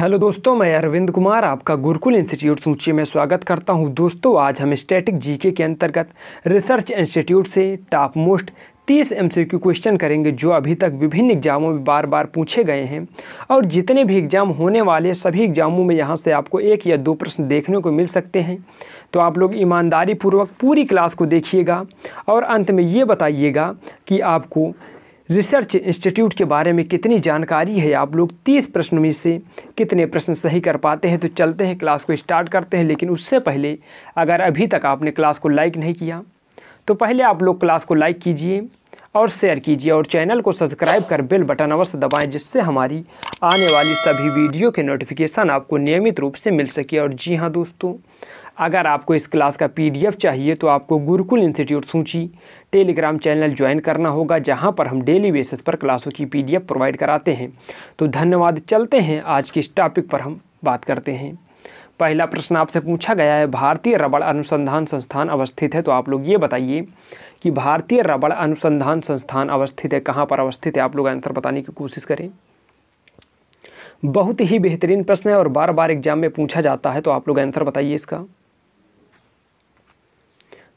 hello दोस्तों मैं अरविंद कुमार आपका गुरुकुल इंस्टीट्यूट सूची में स्वागत करता हूं दोस्तों आज हम स्टैटिक जीके के अंतर्गत रिसर्च इंस्टीट्यूट से टॉप मोस्ट तीस एम सी क्वेश्चन करेंगे जो अभी तक विभिन्न एग्जामों में बार बार पूछे गए हैं और जितने भी एग्जाम होने वाले सभी एग्जामों में यहाँ से आपको एक या दो प्रश्न देखने को मिल सकते हैं तो आप लोग ईमानदारी पूर्वक पूरी क्लास को देखिएगा और अंत में ये बताइएगा कि आपको रिसर्च इंस्टीट्यूट के बारे में कितनी जानकारी है आप लोग तीस प्रश्न में से कितने प्रश्न सही कर पाते हैं तो चलते हैं क्लास को स्टार्ट करते हैं लेकिन उससे पहले अगर अभी तक आपने क्लास को लाइक नहीं किया तो पहले आप लोग क्लास को लाइक कीजिए और शेयर कीजिए और चैनल को सब्सक्राइब कर बेल बटन अवश्य दबाएं जिससे हमारी आने वाली सभी वीडियो के नोटिफिकेशन आपको नियमित रूप से मिल सके और जी हाँ दोस्तों अगर आपको इस क्लास का पीडीएफ चाहिए तो आपको गुरुकुल इंस्टीट्यूट सूची टेलीग्राम चैनल ज्वाइन करना होगा जहां पर हम डेली बेसिस पर क्लासों की पीडीएफ प्रोवाइड कराते हैं तो धन्यवाद चलते हैं आज के इस टॉपिक पर हम बात करते हैं पहला प्रश्न आपसे पूछा गया है भारतीय रबड़ अनुसंधान संस्थान अवस्थित है तो आप लोग ये बताइए कि भारतीय रबड़ अनुसंधान संस्थान अवस्थित है कहाँ पर अवस्थित है आप लोग आंसर बताने की कोशिश करें बहुत ही बेहतरीन प्रश्न है और बार बार एग्जाम में पूछा जाता है तो आप लोग आंसर बताइए इसका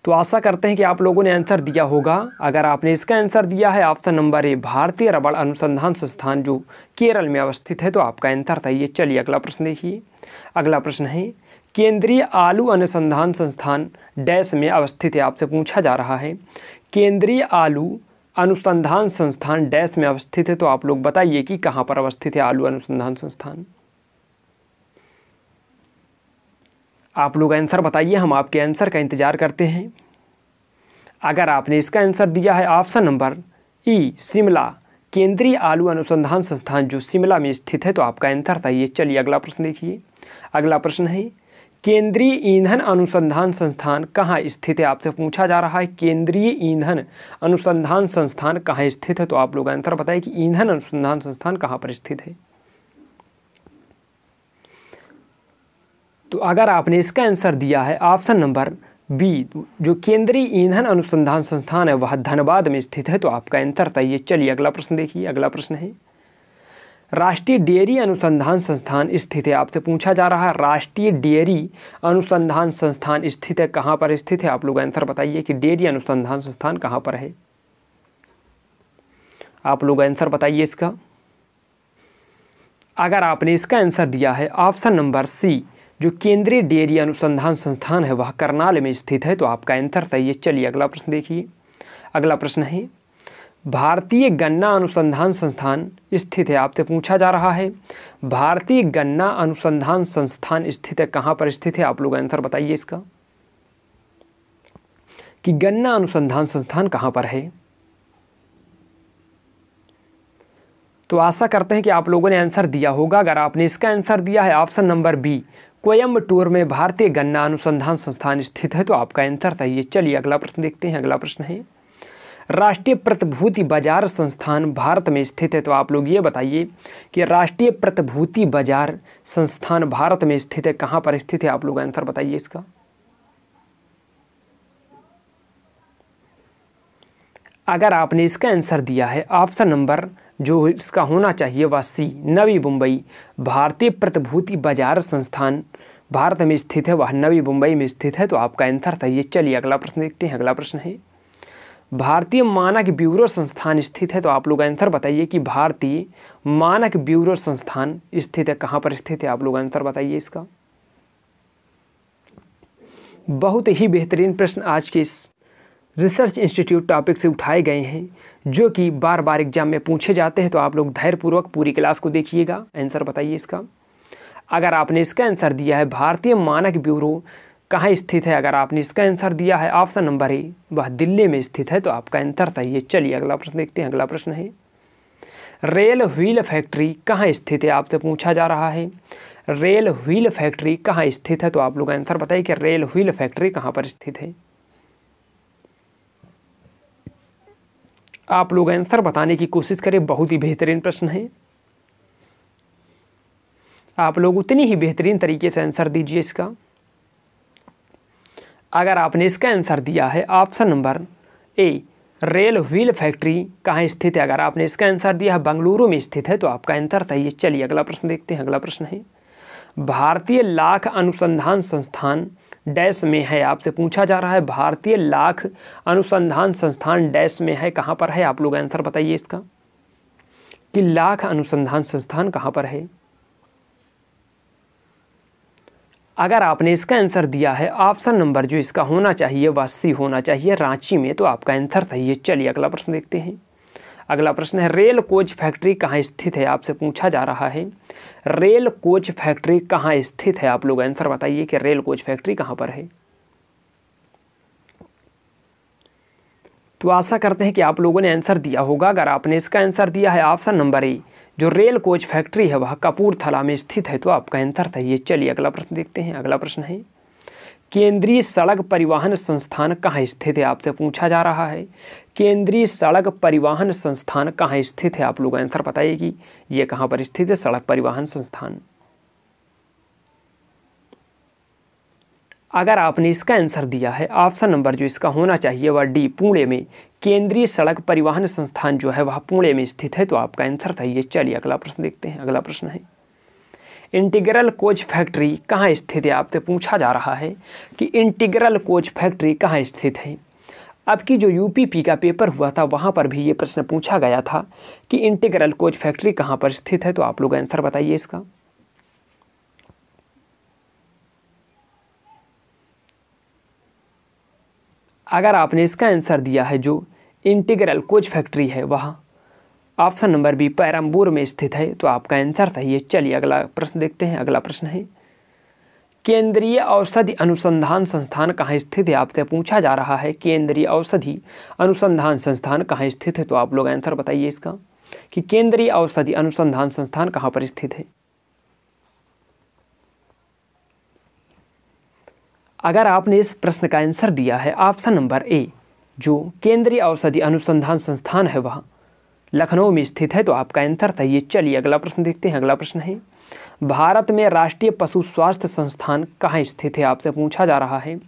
तो आशा करते हैं कि आप लोगों ने आंसर दिया होगा अगर आपने इसका आंसर दिया है ऑप्शन नंबर ए भारतीय रबड़ अनुसंधान संस्थान जो केरल में अवस्थित है तो आपका आंसर था ये चलिए अगला प्रश्न देखिए अगला प्रश्न है केंद्रीय आलू अनुसंधान संस्थान डैश में अवस्थित है आपसे पूछा जा रहा है केंद्रीय आलू अनुसंधान संस्थान डैश में अवस्थित है तो आप लोग बताइए कि कहाँ पर अवस्थित है आलू अनुसंधान संस्थान आप लोग आंसर बताइए हम आपके आंसर का इंतज़ार करते हैं अगर आपने इसका आंसर दिया है ऑप्शन नंबर ई शिमला केंद्रीय आलू अनुसंधान संस्थान जो शिमला में स्थित है तो आपका आंसर था ये चलिए अगला प्रश्न देखिए अगला प्रश्न है केंद्रीय ईंधन अनुसंधान संस्थान कहाँ स्थित है आपसे पूछा जा रहा है केंद्रीय ईंधन अनुसंधान संस्थान कहाँ स्थित है तो आप लोग आंसर बताइए कि ईंधन अनुसंधान संस्थान कहाँ पर स्थित है तो अगर आपने इसका आंसर दिया है ऑप्शन नंबर बी तो जो केंद्रीय ईंधन अनुसंधान संस्थान है वह धनबाद में स्थित है तो आपका आंसर सही है चलिए अगला प्रश्न देखिए अगला प्रश्न है राष्ट्रीय डेयरी अनुसंधान संस्थान स्थित है आपसे पूछा जा रहा है राष्ट्रीय डेयरी अनुसंधान संस्थान स्थित है कहाँ पर स्थित है आप लोग आंसर बताइए कि डेयरी अनुसंधान संस्थान कहाँ पर है आप लोग आंसर बताइए इसका अगर आपने इसका आंसर दिया है ऑप्शन नंबर सी जो केंद्रीय डेयरी अनुसंधान संस्थान है वह करनाल में स्थित है तो आपका आंसर सही है चलिए अगला प्रश्न देखिए अगला प्रश्न है भारतीय गन्ना अनुसंधान संस्थान स्थित है आपसे पूछा जा रहा है भारतीय गन्ना अनुसंधान संस्थान स्थित है कहाँ पर स्थित है आप लोग आंसर बताइए इसका कि गन्ना अनुसंधान संस्थान कहाँ पर है तो आशा करते हैं कि आप लोगों ने आंसर दिया होगा अगर आपने इसका आंसर दिया है ऑप्शन नंबर बी कोयम्बटूर में भारतीय गन्ना अनुसंधान संस्थान स्थित है तो आपका आंसर चाहिए चलिए अगला प्रश्न देखते हैं अगला प्रश्न है राष्ट्रीय प्रतिभूति बाजार संस्थान भारत में स्थित है तो आप लोग ये बताइए कि राष्ट्रीय प्रतिभूति बाजार संस्थान भारत में स्थित है कहाँ पर स्थित है आप लोग आंसर बताइए इसका अगर आपने इसका आंसर दिया है ऑप्शन नंबर जो इसका होना चाहिए वह सी नवी मुंबई भारतीय प्रतिभूति बाजार संस्थान भारत में स्थित है वह नवी मुंबई में स्थित है तो आपका आंसर था ये चलिए अगला प्रश्न देखते हैं अगला प्रश्न है भारतीय मानक ब्यूरो संस्थान स्थित है तो आप लोग आंसर बताइए कि भारतीय मानक ब्यूरो संस्थान स्थित है कहाँ पर स्थित है आप लोग आंसर बताइए इसका बहुत ही बेहतरीन प्रश्न आज के इस रिसर्च इंस्टीट्यूट टॉपिक से उठाए गए हैं जो कि बार बार एग्जाम में पूछे जाते हैं तो आप लोग धैर्यपूर्वक पूरी क्लास को देखिएगा आंसर बताइए इसका अगर आपने इसका आंसर दिया है भारतीय मानक ब्यूरो कहाँ स्थित है अगर आपने इसका आंसर दिया है ऑप्शन नंबर ए वह दिल्ली में स्थित है तो आपका आंसर सही है चलिए अगला प्रश्न देखते हैं अगला प्रश्न है रेल व्हील फैक्ट्री कहाँ स्थित है आपसे पूछा जा रहा है रेल व्हील फैक्ट्री कहाँ स्थित है तो आप लोग आंसर बताइए कि रेल व्हील फैक्ट्री कहाँ पर स्थित है आप लोग आंसर बताने की कोशिश करें बहुत ही बेहतरीन प्रश्न है आप लोग उतनी ही बेहतरीन तरीके से आंसर दीजिए इसका अगर आपने इसका आंसर दिया है option number A Rail Wheel Factory कहाँ स्थित है अगर आपने इसका आंसर दिया है बंगलुरु में स्थित है तो आपका आंसर सही है चलिए अगला प्रश्न देखते हैं अगला प्रश्न है भारतीय लाख अनुसंधान संस्थान डैश में है आपसे पूछा जा रहा है भारतीय लाख अनुसंधान संस्थान डैश में है कहाँ पर है आप लोग आंसर बताइए इसका कि लाख अनुसंधान संस्थान कहाँ पर है अगर आपने इसका आंसर दिया है ऑप्शन नंबर जो इसका होना चाहिए वह सी होना चाहिए रांची में तो आपका आंसर सही है चलिए अगला प्रश्न देखते हैं अगला प्रश्न है रेल कोच फैक्ट्री कहाँ स्थित है आपसे पूछा जा रहा है रेल कोच फैक्ट्री कहाँ स्थित है आप लोग आंसर बताइए कि रेल कोच फैक्ट्री कहाँ पर है तो आशा करते हैं कि आप लोगों ने आंसर दिया होगा अगर आपने इसका आंसर दिया है ऑप्शन नंबर ए जो रेल कोच फैक्ट्री है वह कपूरथला में स्थित है तो आपका आंसर था ये चलिए अगला प्रश्न देखते हैं अगला प्रश्न है केंद्रीय सड़क परिवहन संस्थान कहाँ स्थित है आपसे पूछा जा रहा है केंद्रीय सड़क परिवहन संस्थान कहाँ स्थित है आप लोग आंसर बताइए कि ये कहाँ पर स्थित है सड़क परिवहन संस्थान अगर आपने इसका आंसर दिया है ऑप्शन नंबर जो इसका होना चाहिए वह डी पुणे में केंद्रीय सड़क परिवहन संस्थान जो है वह पुणे में स्थित है तो आपका आंसर था ये चलिए अगला प्रश्न देखते हैं अगला प्रश्न है इंटीग्रल कोच फैक्ट्री कहाँ स्थित है आपसे तो पूछा जा रहा है कि इंटीग्रल कोच फैक्ट्री कहाँ स्थित है अब की जो यूपीपी का पेपर हुआ था वहाँ पर भी ये प्रश्न पूछा गया था कि इंटीग्रल कोच फैक्ट्री कहाँ पर स्थित है तो आप लोग आंसर बताइए इसका अगर आपने इसका आंसर दिया है जो इंटीग्रल कोच फैक्ट्री है वहाँ ऑप्शन नंबर बी पैरम्बूर में स्थित है तो आपका आंसर सही है चलिए अगला प्रश्न देखते हैं अगला प्रश्न है केंद्रीय औषधि अनुसंधान संस्थान कहाँ स्थित है आपसे पूछा जा रहा है केंद्रीय औषधि अनुसंधान संस्थान कहाँ स्थित है तो आप लोग आंसर बताइए इसका कि केंद्रीय औषधि अनुसंधान संस्थान कहाँ पर स्थित है अगर आपने इस प्रश्न का आंसर दिया है ऑप्शन नंबर ए जो केंद्रीय औषधि अनुसंधान संस्थान है वह लखनऊ में स्थित है तो आपका आंसर सही है चलिए अगला प्रश्न देखते हैं अगला प्रश्न है भारत में राष्ट्रीय पशु स्वास्थ्य संस्थान कहाँ स्थित है आपसे पूछा जा रहा है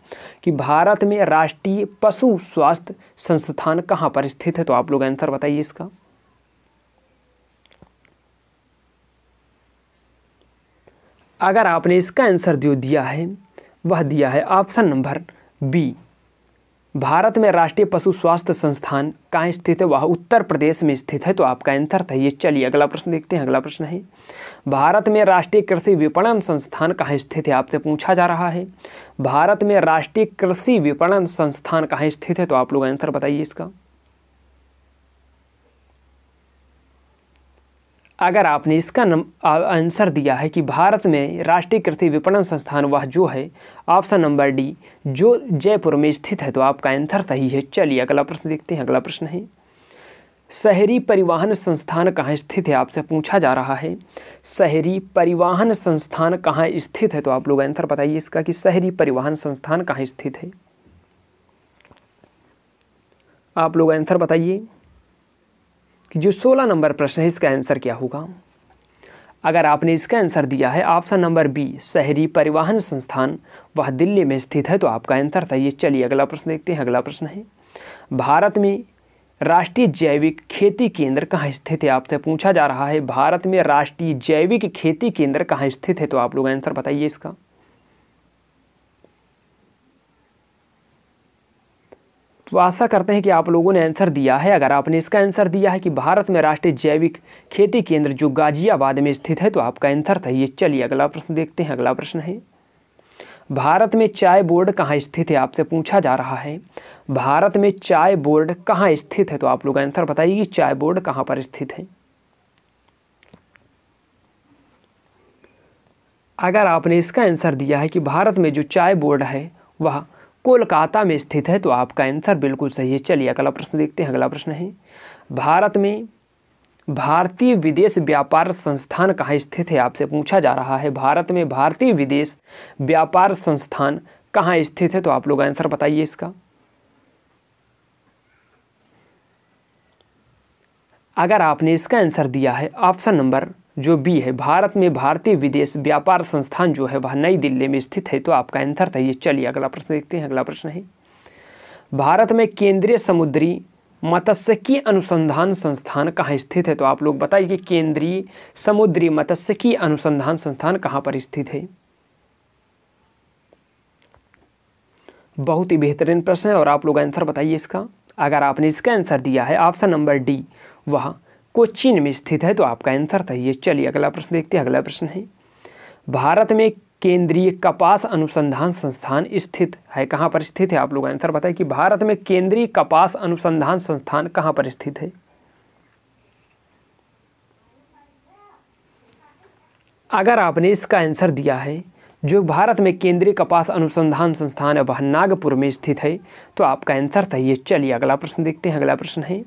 कि भारत में राष्ट्रीय पशु स्वास्थ्य संस्थान कहाँ पर स्थित है तो आप लोग आंसर बताइए इसका अगर आपने इसका आंसर जो दिया है वह दिया है ऑप्शन नंबर बी भारत में राष्ट्रीय पशु स्वास्थ्य संस्थान कहाँ स्थित है वह उत्तर प्रदेश में स्थित है तो आपका आंसर था ये चलिए अगला प्रश्न देखते हैं अगला प्रश्न है भारत में राष्ट्रीय कृषि विपणन संस्थान कहाँ स्थित है आपसे पूछा जा रहा है भारत में राष्ट्रीय कृषि विपणन संस्थान कहाँ स्थित है तो आप लोग आंसर बताइए इसका अगर आपने इसका आंसर दिया है कि भारत में राष्ट्रीय कृषि विपणन संस्थान वह जो है ऑप्शन नंबर डी जो जयपुर में स्थित है तो आपका आंसर सही है चलिए अगला प्रश्न देखते हैं अगला प्रश्न है शहरी परिवहन संस्थान कहाँ स्थित है आपसे पूछा जा रहा है शहरी परिवहन संस्थान कहाँ स्थित है तो आप लोग आंसर बताइए इसका कि शहरी परिवहन संस्थान कहाँ स्थित है आप लोग आंसर बताइए कि जो सोलह नंबर प्रश्न है इसका आंसर क्या होगा अगर आपने इसका आंसर दिया है ऑप्शन नंबर बी शहरी परिवहन संस्थान वह दिल्ली में स्थित है तो आपका आंसर था ये चलिए अगला प्रश्न देखते हैं अगला प्रश्न है भारत में राष्ट्रीय जैविक खेती केंद्र कहाँ स्थित है आपसे पूछा जा रहा है भारत में राष्ट्रीय जैविक खेती केंद्र कहाँ स्थित है तो आप लोग आंसर बताइए इसका तो आशा करते हैं कि आप लोगों ने आंसर दिया है अगर आपने इसका आंसर दिया है कि भारत में राष्ट्रीय जैविक खेती केंद्र जो गाजियाबाद में स्थित है तो आपका आंसर था ये चलिए अगला प्रश्न देखते हैं अगला प्रश्न है भारत में चाय बोर्ड कहाँ स्थित है आपसे पूछा जा रहा है भारत में चाय बोर्ड कहाँ स्थित है तो आप लोग आंसर बताइए कि चाय बोर्ड कहाँ पर स्थित है अगर आपने इसका आंसर दिया है कि भारत में जो चाय बोर्ड है वह कोलकाता में स्थित है तो आपका आंसर बिल्कुल सही है चलिए अगला प्रश्न देखते हैं अगला प्रश्न है भारत में भारतीय विदेश व्यापार संस्थान कहाँ स्थित है आपसे पूछा जा रहा है भारत में भारतीय विदेश व्यापार संस्थान कहाँ स्थित है तो आप लोग आंसर बताइए इसका अगर आपने इसका आंसर दिया है ऑप्शन नंबर जो बी है भारत में भारतीय विदेश व्यापार संस्थान जो है वह नई दिल्ली में स्थित है तो आपका आंसर था ये चलिए अगला प्रश्न देखते हैं अगला प्रश्न है भारत में केंद्रीय समुद्री मत्स्यकी अनुसंधान संस्थान कहाँ स्थित है तो आप लोग बताइए केंद्रीय समुद्री मत्स्यकी अनुसंधान संस्थान कहाँ पर स्थित है बहुत ही बेहतरीन प्रश्न है और आप लोग आंसर बताइए इसका अगर आपने इसका आंसर दिया है ऑप्शन नंबर डी वह चीन में स्थित है तो आपका आंसर था ये चलिए अगला प्रश्न देखते हैं अगला प्रश्न है भारत में केंद्रीय कपास अनुसंधान संस्थान स्थित है कहाँ पर स्थित है आप लोग आंसर बताएं कि भारत में केंद्रीय कपास अनुसंधान संस्थान कहाँ पर स्थित है अगर आपने इसका आंसर दिया है जो भारत में केंद्रीय कपास अनुसंधान संस्थान वह नागपुर में स्थित है तो आपका आंसर था ये चलिए अगला प्रश्न देखते हैं अगला प्रश्न है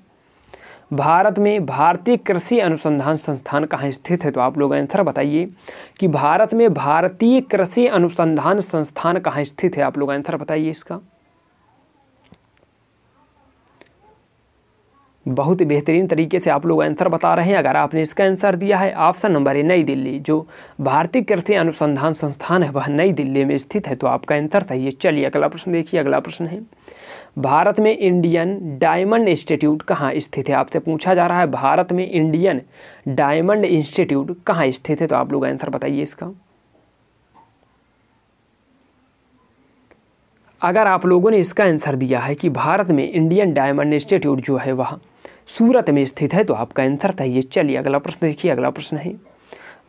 भारत में भारतीय कृषि अनुसंधान संस्थान कहाँ स्थित है तो आप लोग आंसर बताइए कि भारत में भारतीय कृषि अनुसंधान संस्थान कहाँ स्थित है आप लोग आंसर बताइए इसका बहुत बेहतरीन तरीके से आप लोग आंसर बता रहे हैं अगर आपने इसका आंसर दिया है ऑप्शन नंबर ए नई दिल्ली जो भारतीय कृषि अनुसंधान संस्थान है वह नई दिल्ली में स्थित है तो आपका आंसर सही है चलिए अगला प्रश्न देखिए अगला प्रश्न है भारत में इंडियन डायमंड इंस्टीट्यूट कहाँ स्थित है आपसे पूछा जा रहा है भारत में इंडियन डायमंड इंस्टीट्यूट कहाँ स्थित है तो आप लोग आंसर बताइए इसका अगर आप लोगों ने इसका आंसर दिया है कि भारत में इंडियन डायमंड इंस्टीट्यूट जो है वह सूरत में स्थित है तो आपका आंसर था ये चलिए अगला प्रश्न देखिए अगला प्रश्न है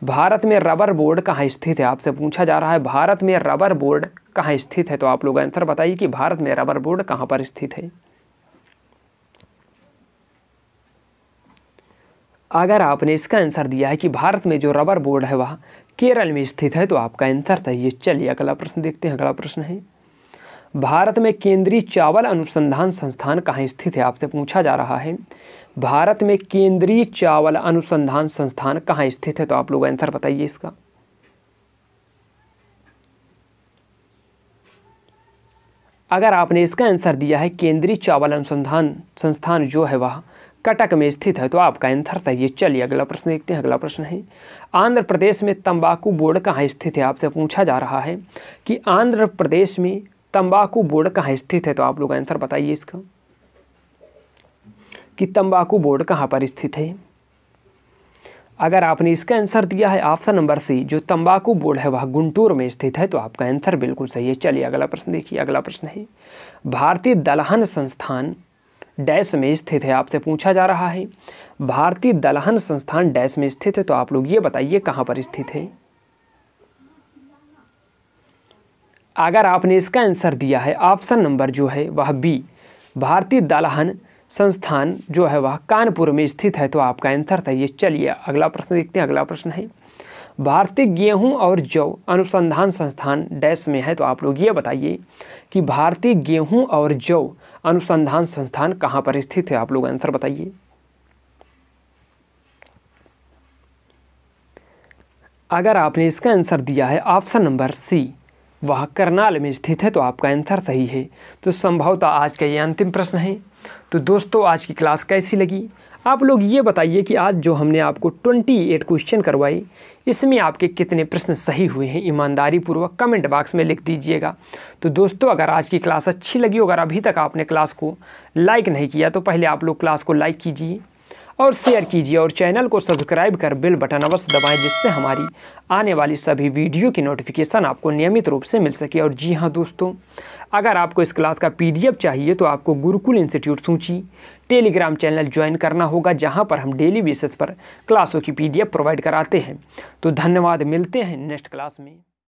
भारत में रबर बोर्ड कहाँ स्थित है आपसे पूछा जा रहा है भारत में रबर बोर्ड कहाँ स्थित है तो आप लोग आंसर बताइए कि भारत में रबर बोर्ड कहाँ पर स्थित है अगर आपने इसका आंसर दिया है कि भारत में जो रबर बोर्ड है वह केरल में स्थित है तो आपका आंसर सही है चलिए अगला प्रश्न देखते हैं अगला प्रश्न है भारत में केंद्रीय चावल अनुसंधान संस्थान कहाँ स्थित है आपसे पूछा जा रहा है भारत में केंद्रीय चावल अनुसंधान संस्थान कहाँ स्थित है तो आप लोग आंसर बताइए इसका अगर आपने इसका आंसर दिया है केंद्रीय चावल अनुसंधान संस्थान जो है वह कटक में स्थित है तो आपका आंसर सही है चलिए अगला प्रश्न देखते हैं अगला प्रश्न है आंध्र प्रदेश में तंबाकू बोर्ड कहाँ स्थित है आपसे पूछा जा रहा है कि आंध्र प्रदेश में तंबाकू बोर्ड कहाँ स्थित है तो आप लोग आंसर बताइए इसका कि तंबाकू बोर्ड कहाँ पर स्थित है अगर आपने इसका आंसर दिया है ऑप्शन नंबर सी जो तंबाकू बोर्ड है वह गुंटूर में स्थित है तो आपका आंसर बिल्कुल सही है चलिए अगला प्रश्न देखिए अगला प्रश्न है भारतीय दलहन संस्थान डैश में स्थित है आपसे पूछा जा रहा है भारतीय दलहन संस्थान डैश में स्थित है तो आप लोग ये बताइए कहाँ पर स्थित है अगर आपने इसका आंसर दिया है ऑप्शन नंबर जो है वह बी भारतीय दलहन संस्थान जो है वह कानपुर में स्थित है तो आपका आंसर था ये चलिए अगला प्रश्न देखते हैं अगला प्रश्न है भारतीय गेहूं और जौ अनुसंधान संस्थान डैश में है तो आप लोग ये बताइए कि भारतीय गेहूं और जौ अनुसंधान संस्थान कहाँ पर स्थित है आप लोग आंसर बताइए अगर आपने इसका आंसर दिया है ऑप्शन नंबर सी वह करनाल में स्थित है तो आपका आंसर सही है तो संभवतः आज का ये अंतिम प्रश्न है तो दोस्तों आज की क्लास कैसी लगी आप लोग ये बताइए कि आज जो हमने आपको 28 क्वेश्चन करवाए इसमें आपके कितने प्रश्न सही हुए हैं ईमानदारी पूर्वक कमेंट बॉक्स में लिख दीजिएगा तो दोस्तों अगर आज की क्लास अच्छी लगी अगर अभी तक आपने क्लास को लाइक नहीं किया तो पहले आप लोग क्लास को लाइक कीजिए और शेयर कीजिए और चैनल को सब्सक्राइब कर बेल बटन अवश्य दबाएं जिससे हमारी आने वाली सभी वीडियो की नोटिफिकेशन आपको नियमित रूप से मिल सके और जी हाँ दोस्तों अगर आपको इस क्लास का पीडीएफ चाहिए तो आपको गुरुकुल इंस्टीट्यूट सूची टेलीग्राम चैनल ज्वाइन करना होगा जहाँ पर हम डेली बेसिस पर क्लासों की पी प्रोवाइड कराते हैं तो धन्यवाद मिलते हैं नेक्स्ट क्लास में